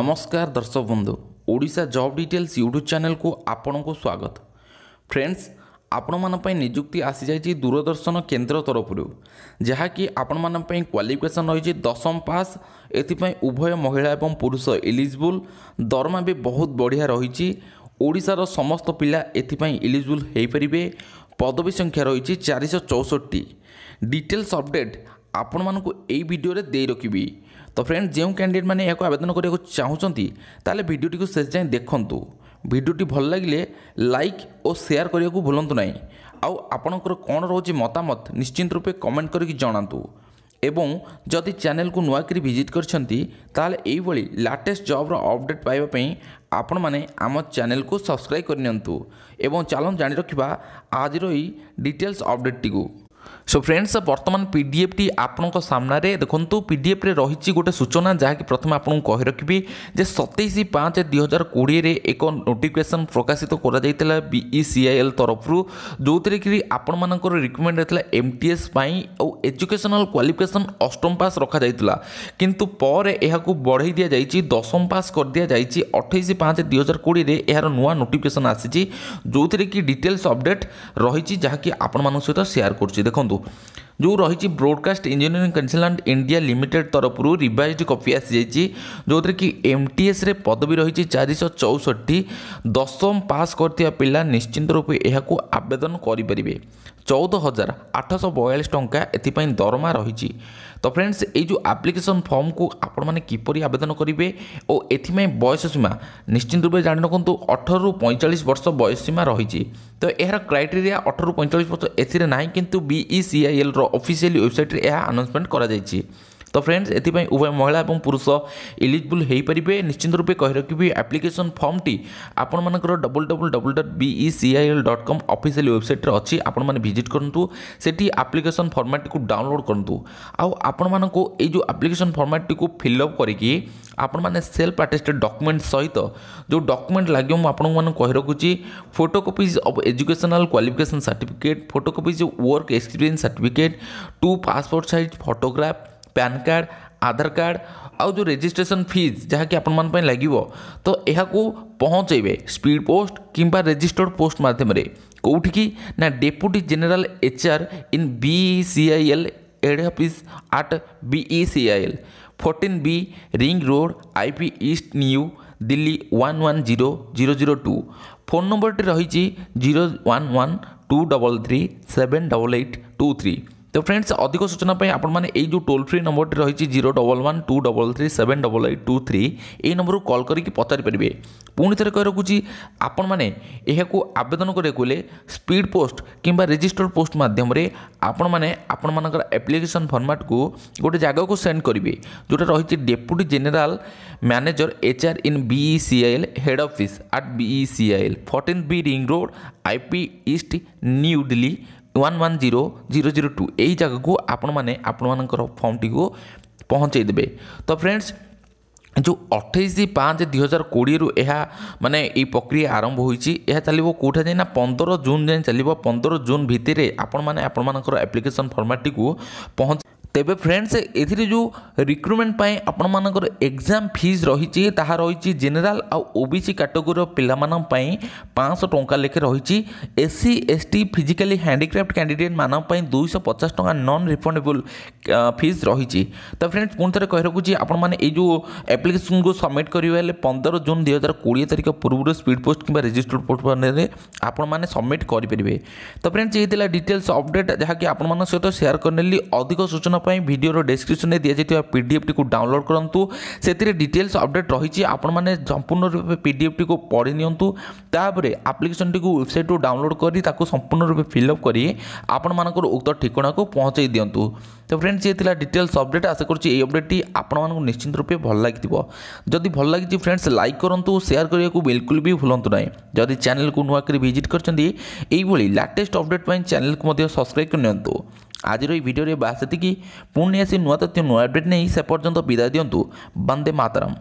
ନମସ୍କାର ଦର୍ଶକ ବନ୍ଧୁ ଓଡ଼ିଶା ଜବ୍ ଡିଟେଲ୍ସ ୟୁଟ୍ୟୁବ୍ ଚ୍ୟାନେଲକୁ ଆପଣଙ୍କୁ ସ୍ୱାଗତ ଫ୍ରେଣ୍ଡସ୍ ଆପଣମାନଙ୍କ ପାଇଁ ନିଯୁକ୍ତି ଆସିଯାଇଛି ଦୂରଦର୍ଶନ କେନ୍ଦ୍ର ତରଫରୁ ଯାହାକି ଆପଣମାନଙ୍କ ପାଇଁ କ୍ୱାଲିଫିକେସନ୍ ରହିଛି ଦଶମ ପାସ୍ ଏଥିପାଇଁ ଉଭୟ ମହିଳା ଏବଂ ପୁରୁଷ ଏଲିଜିବୁଲ୍ ଦରମା ବି ବହୁତ ବଢ଼ିଆ ରହିଛି ଓଡ଼ିଶାର ସମସ୍ତ ପିଲା ଏଥିପାଇଁ ଏଲିଜିବୁଲ୍ ହୋଇପାରିବେ ପଦବୀ ସଂଖ୍ୟା ରହିଛି ଚାରିଶହ ଚଉଷଠି ଡିଟେଲ୍ସ ଅପଡ଼େଟ୍ ଆପଣମାନଙ୍କୁ ଏଇ ଭିଡ଼ିଓରେ ଦେଇ ରଖିବି ତ ଫ୍ରେଣ୍ଡ ଯେଉଁ କ୍ୟାଣ୍ଡିଡେଟ୍ମାନେ ଏହାକୁ ଆବେଦନ କରିବାକୁ ଚାହୁଁଛନ୍ତି ତାହେଲେ ଭିଡ଼ିଓଟିକୁ ଶେଷ ଯାଏଁ ଦେଖନ୍ତୁ ଭିଡ଼ିଓଟି ଭଲ ଲାଗିଲେ ଲାଇକ୍ ଓ ସେୟାର କରିବାକୁ ଭୁଲନ୍ତୁ ନାହିଁ ଆଉ ଆପଣଙ୍କର କ'ଣ ରହୁଛି ମତାମତ ନିଶ୍ଚିନ୍ତ ରୂପେ କମେଣ୍ଟ କରିକି ଜଣାନ୍ତୁ ଏବଂ ଯଦି ଚ୍ୟାନେଲକୁ ନୂଆକରି ଭିଜିଟ୍ କରିଛନ୍ତି ତାହେଲେ ଏଇଭଳି ଲାଟେଷ୍ଟ ଜବ୍ର ଅପଡ଼େଟ୍ ପାଇବା ପାଇଁ ଆପଣମାନେ ଆମ ଚ୍ୟାନେଲକୁ ସବସ୍କ୍ରାଇବ୍ କରିନିଅନ୍ତୁ ଏବଂ ଚାଲନ୍ତୁ ଜାଣି ରଖିବା ଆଜିର ଏହି ଡିଟେଲ୍ସ ଅପଡ଼େଟ୍ଟିକୁ সো ফ্রেন্ডস বর্তমান পিডিএফটি আপনার সামনে দেখুন পিডিএফরে রয়েছে গোটে সূচনা যা প্রথমে আপনার কহি রাখবি যে সতেইশ পাঁচ দুই হাজার কোড়িয়ে এক নোটিফিকেসন প্রকাশিত করা যাই বিইসিআইএল তরফর যেতে কি আপনার রিকমেন্ড হয়েছিল এমটিএস পাই ও এজুকেশনাল কোয়ালিফিকেসন অষ্টম পাস রখা যাই কিন্তু পরে এখন বড়াই দিয়া যাই দশম পাস করে দিয়া যাই অঠাইশ পাঁচ দুই হাজার কোড়িয়ে এর নূয় নোটিফিকেসন আসিছে যেতে কি ডিটেলস অপডেট রয়েছে যা কি আপনার সহ সেয়ার করছি দেখুন ଦେଖନ୍ତୁ ଯେଉଁ ରହିଛି Broadcast Engineering Consultant India Limited ତରଫରୁ ରିଭାଇଜ୍ କପି ଆସିଯାଇଛି ଯେଉଁଥିରେ କି ଏମ୍ ଟି ଏସ୍ରେ ପଦବୀ ରହିଛି ଚାରିଶହ ଚଉଷଠି ଦଶମ ପାସ୍ କରିଥିବା ପିଲା ନିଶ୍ଚିନ୍ତ ରୂପେ ଏହାକୁ ଆବେଦନ କରିପାରିବେ ଚଉଦ ହଜାର ଆଠଶହ ବୟାଳିଶ ଟଙ୍କା ଏଥିପାଇଁ ଦରମା ରହିଛି ତ ଫ୍ରେଣ୍ଡସ୍ ଏଇ ଯେଉଁ ଆପ୍ଲିକେସନ୍ ଫର୍ମକୁ ଆପଣମାନେ କିପରି ଆବେଦନ କରିବେ ଓ ଏଥିପାଇଁ ବୟସ ସୀମା ନିଶ୍ଚିନ୍ତ ରୂପେ ଜାଣି ରଖନ୍ତୁ ଅଠରରୁ ପଇଁଚାଳିଶ ବର୍ଷ ବୟସ ସୀମା ରହିଛି ତ ଏହାର କ୍ରାଇଟେରିଆ ଅଠରରୁ ପଇଁଚାଳିଶ ବର୍ଷ ଏଥିରେ ନାହିଁ କିନ୍ତୁ ବିଇସିଆଇଏଲ୍ର ଅଫିସିଆଲି ୱେବସାଇଟ୍ରେ ଏହା ଆନାଉନ୍ସମେଣ୍ଟ କରାଯାଇଛି ତ ଫ୍ରେଣ୍ଡସ୍ ଏଥିପାଇଁ ଉଭୟ ମହିଳା ଏବଂ ପୁରୁଷ ଏଲିଜିବୁଲ୍ ହୋଇପାରିବେ ନିଶ୍ଚିନ୍ତ ରୂପେ କହି ରଖିବି ଆପ୍ଲିକେସନ୍ ଫର୍ମଟି ଆପଣମାନଙ୍କର double double double dot BE CIL dot com officially ୱେବସାଇଟ୍ରେ ଅଛି ଆପଣମାନେ ଭିଜିଟ୍ କରନ୍ତୁ ସେଠି ଆପ୍ଲିକେସନ୍ ଫର୍ମାଟ୍ଟିକୁ ଡାଉନଲୋଡ଼୍ କରନ୍ତୁ ଆଉ ଆପଣମାନଙ୍କୁ ଏଇ ଯେଉଁ ଆପ୍ଲିକେସନ୍ ଫର୍ମାଟ୍ଟିକୁ ଫିଲ୍ଅପ୍ କରିକି ଆପଣମାନେ ସେଲ୍ଫ ଆଟେଷ୍ଟେଡ଼ ଡକୁମେଣ୍ଟ ସହିତ ଯେଉଁ ଡକୁମେଣ୍ଟ ଲାଗିବ ମୁଁ ଆପଣମାନଙ୍କୁ କହି ରଖୁଛି photo copies of educational qualification certificate photo copies work experience certificate two passport size photograph PAN card Aadhaar card ଆଉ ଯେଉଁ ରେଜିଷ୍ଟ୍ରେସନ୍ ଫିଜ୍ ଯାହାକି ଆପଣମାନଙ୍କ ପାଇଁ ଲାଗିବ ତ ଏହାକୁ ପହଞ୍ଚାଇବେ ସ୍ପିଡ଼ ପୋଷ୍ଟ କିମ୍ବା ରେଜିଷ୍ଟର୍ଡ଼ ପୋଷ୍ଟ ମାଧ୍ୟମରେ କେଉଁଠିକି ନା deputy general HR in B C I L head office at BE C I L fourteen B ring road I P east new Delhi one one zero zero zero two phone number टी रही zero one one two double three seven double eight two three তো friends অধিক সূচনা আপনার এই যে toll free নম্বরটি রয়েছে zero double one two double three seven double eight two three এই নম্বর কল করি পচারি পারে পুঁ থে কে রাখুছি আপন মানে এখন আবেদন করা গেলে স্পিড পোস্ট কিংবা রেজিষ্টর্ড পোস্ট মাধ্যমে আপন মানে আপন মানুষ আপ্লিকেসন ফর্মাট কু গোটে জায়গাকে সেন্ড করবে যেটা রয়েছে deputy general manager HR in BECIL head office at BECIL fourteen B ring road IP east new Delhi one one zero zero zero two ଏଇ ଜାଗାକୁ ଆପଣମାନେ ଆପଣମାନଙ୍କର ଫର୍ମଟିକୁ ପହଞ୍ଚାଇ ଦେବେ ତ ଫ୍ରେଣ୍ଡସ୍ ଯେଉଁ ଅଠେଇଶ ପାଞ୍ଚ ଦୁଇ ହଜାର କୋଡ଼ିଏରୁ ଏହା ମାନେ ଏଇ ପ୍ରକ୍ରିୟା ଆରମ୍ଭ ହୋଇଛି ଏହା ଚାଲିବ କେଉଁଠା ଯାଇ ନା ପନ୍ଦର ଜୁନ୍ ଯାଏଁ ଚାଲିବ ପନ୍ଦର ଜୁନ୍ ଭିତରେ ଆପଣମାନେ ଆପଣମାନଙ୍କର ଆପ୍ଲିକେସନ୍ ଫର୍ମାଟ୍ଟିକୁ ପହଞ୍ଚ तेरे फ्रेंड्स जो रिक्रुटमेंट आपण मान एग्जाम फीस रही रही जेनेल आबीसी काटेगोरी पिलाई पाँच टाँचा लेखे रही S C S T physically handicapped candidate मान दुई पचास टाँग नन रिफंडेबुल फिज रही तो फ्रेंड्स पुणि थे कह रखुच आपो एप्लिकेसन को सबमिट करेंगे पंद्रह जून दुई हजार कोड़े तारीख पूर्व स्पीड पोस्ट कि रेजिस्टर्ड पोस्ट आपने सबमिट करेंगे तो फ्रेंड्स ये डिटेल्स अपडेट जहाँकि आप सहित सेयार करने अधिक सूचना ପାଇଁ ଭିଡ଼ିଓର ଡେସ୍କ୍ରିପ୍ସନ୍ରେ ଦିଆଯାଇଥିବା ପିଡ଼ିଏଫ୍ଟିକୁ ଡାଉନଲୋଡ଼୍ କରନ୍ତୁ ସେଥିରେ ଡିଟେଲ୍ସ ଅପଡ଼େଟ୍ ରହିଛି ଆପଣମାନେ ସମ୍ପୂର୍ଣ୍ଣ ରୂପେ ପିଡ଼ିଏଫ୍ଟିକୁ ପଢ଼ି ନିଅନ୍ତୁ ତାପରେ ଆପ୍ଲିକେସନ୍ଟିକୁ ୱେବସାଇଟ୍ରୁ ଡାଉନଲୋଡ଼୍ କରି ତାକୁ ସମ୍ପୂର୍ଣ୍ଣ ରୂପେ ଫିଲ୍ଅପ୍ କରି ଆପଣମାନଙ୍କର ଉକ୍ତ ଠିକଣାକୁ ପହଞ୍ଚାଇ ଦିଅନ୍ତୁ ତ ଫ୍ରେଣ୍ଡସ୍ ଇଏ ଥିଲା ଡିଟେଲ୍ସ ଅପଡ଼େଟ୍ ଆଶା କରୁଛି ଏହି ଅପଡ଼େଟ୍ଟି ଆପଣମାନଙ୍କୁ ନିଶ୍ଚିତ ରୂପେ ଭଲ ଲାଗିଥିବ ଯଦି ଭଲ ଲାଗିଛି ଫ୍ରେଣ୍ଡସ୍ ଲାଇକ୍ କରନ୍ତୁ ସେୟାର କରିବାକୁ ବିଲକୁଲ ବି ଭୁଲନ୍ତୁ ନାହିଁ ଯଦି ଚ୍ୟାନେଲକୁ ନୂଆ କରି ଭିଜିଟ୍ କରିଛନ୍ତି ଏଇଭଳି ଲାଟେଷ୍ଟ ଅପଡ଼େଟ୍ ପାଇଁ ଚ୍ୟାନେଲକୁ ମଧ୍ୟ ସବସ୍କ୍ରାଇବ୍ କରିନିଅନ୍ତୁ আজর এই ভিডিওরে বাস সেতিকি পুঁ নিয়ে আসি নূয়া তথ্য নূয়া অপডেট নিয়ে সে পর্যন্ত বিদায় দিও বন্দে মাতারাম